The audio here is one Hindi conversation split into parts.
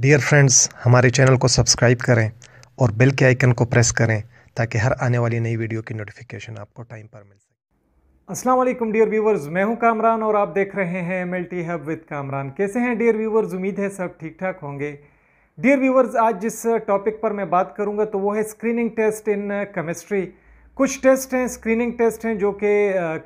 डियर फ्रेंड्स हमारे चैनल को सब्सक्राइब करें और बेल के आइकन को प्रेस करें ताकि हर आने वाली नई वीडियो की नोटिफिकेशन आपको टाइम पर मिल सके अस्सलाम वालेकुम डियर व्यूवर्स मैं हूं कामरान और आप देख रहे हैं M L T hub with Kamran कैसे हैं डियर व्यूवर्स उम्मीद है सब ठीक ठाक होंगे डियर व्यूवर्स आज जिस टॉपिक पर मैं बात करूंगा तो वो है स्क्रीनिंग टेस्ट इन केमिस्ट्री कुछ टेस्ट हैं स्क्रीनिंग टेस्ट हैं जो कि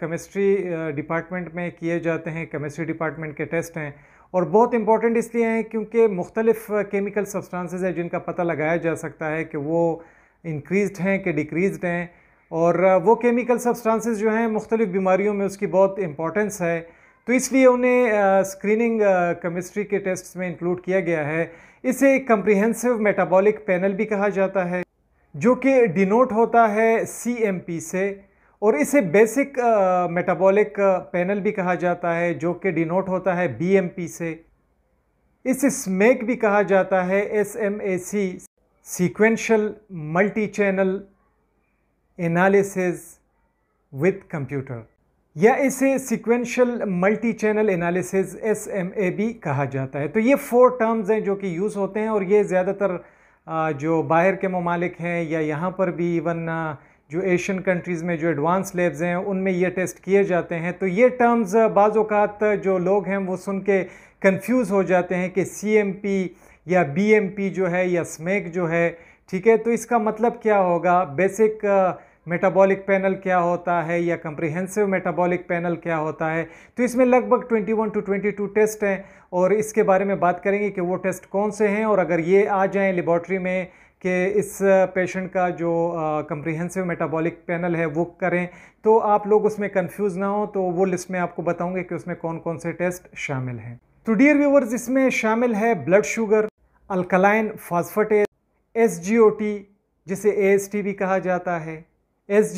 केमिस्ट्री डिपार्टमेंट में किए जाते हैं केमिस्ट्री डिपार्टमेंट के टेस्ट हैं और बहुत इंपॉर्टेंट इसलिए हैं क्योंकि मुख्तलिफ केमिकल सब्सटेंसेस हैं जिनका पता लगाया जा सकता है कि वो इंक्रीज हैं कि डिक्रीज हैं और वो केमिकल सब्सटेंसेस जो हैं मुख्तलिफ बीमारियों में उसकी बहुत इंपॉर्टेंस है तो इसलिए उन्हें स्क्रीनिंग केमिस्ट्री के टेस्ट में इंक्लूड किया गया है इसे एक कम्प्रीहेंसिव मेटाबॉलिक पैनल भी कहा जाता है जो कि डिनोट होता है सी से और इसे बेसिक मेटाबॉलिक पैनल भी कहा जाता है जो कि डिनोट होता है बीएमपी से इसे स्मेक भी कहा जाता है S M A C sequential multi channel analysis with computer या इसे sequential multi channel analysis S M A भी कहा जाता है तो ये फोर टर्म्स हैं जो कि यूज़ होते हैं और ये ज़्यादातर जो बाहर के ममालिक हैं या यहाँ पर भी इवन जो एशियन कंट्रीज़ में जो एडवांस लैब्स हैं उनमें ये टेस्ट किए जाते हैं तो ये टर्म्स बाज़ात जो लोग हैं वो सुन के कन्फ्यूज़ हो जाते हैं कि सी या बी जो है या स्मैक e जो है ठीक है तो इसका मतलब क्या होगा बेसिक मेटाबॉलिक पैनल क्या होता है या कंप्रिहेंसिव मेटाबॉलिक पैनल क्या होता है तो इसमें लगभग 21 टू 22 टेस्ट हैं और इसके बारे में बात करेंगे कि वो टेस्ट कौन से हैं और अगर ये आ जाएं लेबॉर्ट्री में कि इस पेशेंट का जो कंप्रिहेंसिव मेटाबॉलिक पैनल है वो करें तो आप लोग उसमें कंफ्यूज ना हो तो वो लिस्ट में आपको बताऊंगे कि उसमें कौन कौन से टेस्ट शामिल हैं तो डियर व्यूवर्स इसमें शामिल है blood sugar alkaline phosphatase S जिसे ए भी कहा जाता है एस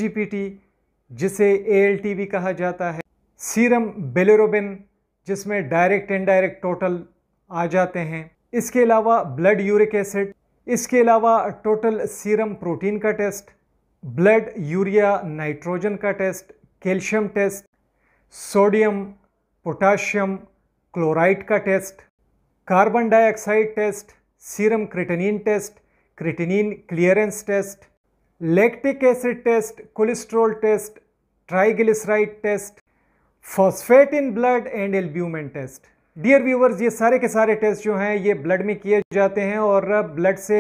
जिसे ए भी कहा जाता है सीरम बेलेरोबिन जिसमें डायरेक्ट इनडायरेक्ट टोटल आ जाते हैं इसके अलावा ब्लड यूरिक एसिड इसके अलावा टोटल सीरम प्रोटीन का टेस्ट ब्लड यूरिया नाइट्रोजन का test calcium test sodium potassium chloride का test carbon dioxide test serum creatinine test creatinine clearance test lactic acid test cholesterol test triglyceride test phosphate in blood and albumin test dear viewers ये सारे के सारे टेस्ट जो हैं ये ब्लड में किए जाते हैं और ब्लड से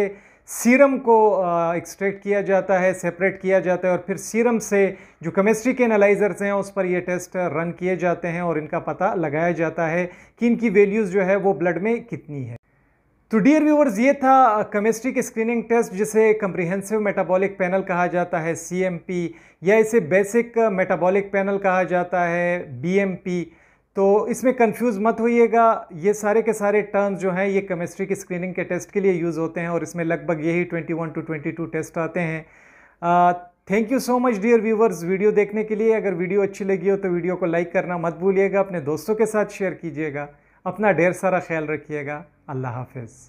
सीरम को एक्सट्रैक्ट किया जाता है सेपरेट किया जाता है और फिर सीरम से जो केमिस्ट्री के एनालाइजर्स हैं उस पर ये टेस्ट रन किए जाते हैं और इनका पता लगाया जाता है कि इनकी वैल्यूज़ जो है वो ब्लड में कितनी है तो डियर व्यूवर्स ये था केमिस्ट्री के स्क्रीनिंग टेस्ट जिसे कम्प्रिहेंसिव मेटाबॉलिक पैनल कहा जाता है सी या इसे बेसिक मेटाबॉलिक पैनल कहा जाता है बी तो इसमें कंफ्यूज मत होइएगा ये सारे के सारे टर्म्स जो हैं ये केमिस्ट्री की स्क्रीनिंग के टेस्ट के लिए यूज़ होते हैं और इसमें लगभग यही 21 टू 22 टेस्ट आते हैं thank you so much dear viewers video देखने के लिए अगर वीडियो अच्छी लगी हो तो वीडियो को लाइक करना मत भूलिएगा अपने दोस्तों के साथ शेयर कीजिएगा अपना ढेर सारा ख्याल रखिएगा अल्लाह हाफिज़